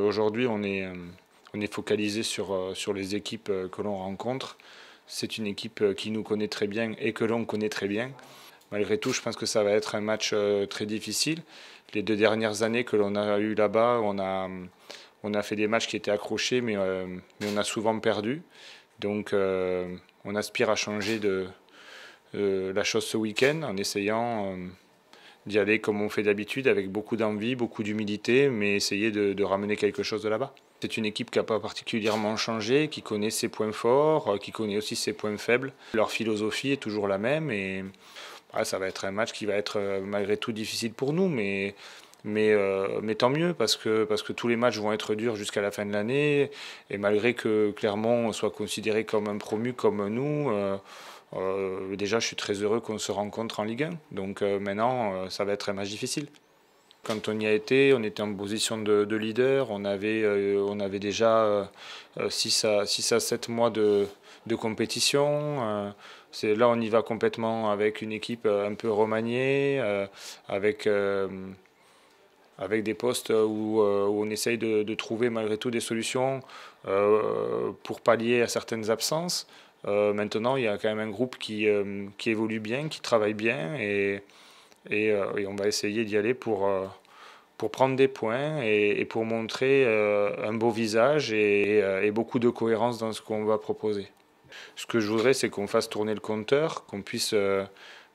Aujourd'hui, on est, euh, on est focalisé sur, euh, sur les équipes euh, que l'on rencontre. C'est une équipe qui nous connaît très bien et que l'on connaît très bien. Malgré tout, je pense que ça va être un match très difficile. Les deux dernières années que l'on a eues là-bas, on a, on a fait des matchs qui étaient accrochés, mais, mais on a souvent perdu. Donc, on aspire à changer de, la chose ce week-end en essayant d'y aller comme on fait d'habitude, avec beaucoup d'envie, beaucoup d'humilité, mais essayer de, ramener quelque chose de là-bas. C'est une équipe qui n'a pas particulièrement changé, qui connaît ses points forts, euh, qui connaît aussi ses points faibles. Leur philosophie est toujours la même et ça va être un match qui va être euh, malgré tout difficile pour nous, mais euh, mais, tant mieux parce que, parce que tous les matchs vont être durs jusqu'à la fin de l'année et malgré que Clermont soit considéré comme un promu comme nous, euh, déjà, je suis très heureux qu'on se rencontre en Ligue 1. Donc euh, maintenant, euh, ça va être un match difficile. Quand on y a été, on était en position de, leader. On avait, on avait déjà 6 à, 7 mois de, compétition. là, on y va complètement avec une équipe un peu remaniée, avec avec des postes où, on essaye de, trouver malgré tout des solutions pour pallier à certaines absences. Euh, maintenant, il y a quand même un groupe qui, euh, qui évolue bien, qui travaille bien, et, et, euh, on va essayer d'y aller pour, pour prendre des points et, et pour montrer un beau visage et, beaucoup de cohérence dans ce qu'on va proposer. Ce que je voudrais, c'est qu'on fasse tourner le compteur, qu'on puisse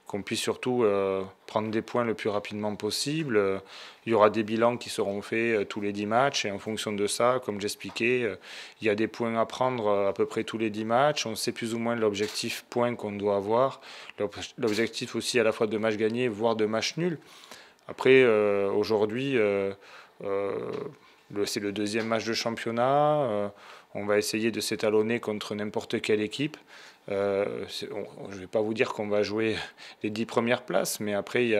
qu'on puisse surtout euh, prendre des points le plus rapidement possible. il y aura des bilans qui seront faits euh, tous les 10 matchs et en fonction de ça, comme j'expliquais, euh, il y a des points à prendre à peu près tous les 10 matchs. On sait plus ou moins l'objectif point qu'on doit avoir, l'objectif aussi à la fois de match gagné, voire de match nul. Après, aujourd'hui, c'est le deuxième match de championnat. Euh, on va essayer de s'étalonner contre n'importe quelle équipe. Euh, je ne vais pas vous dire qu'on va jouer les dix premières places, mais après, il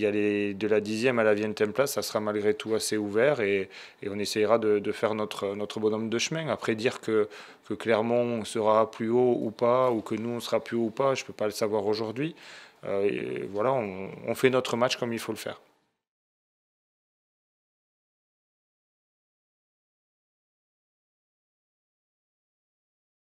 y a, de la dixième à la vingtième place, ça sera malgré tout assez ouvert et, on essayera de, faire notre, bonhomme de chemin. Après, dire que, que Clermont sera plus haut ou pas, ou que nous, on sera plus haut ou pas, je ne peux pas le savoir aujourd'hui. Euh, voilà, on fait notre match comme il faut le faire.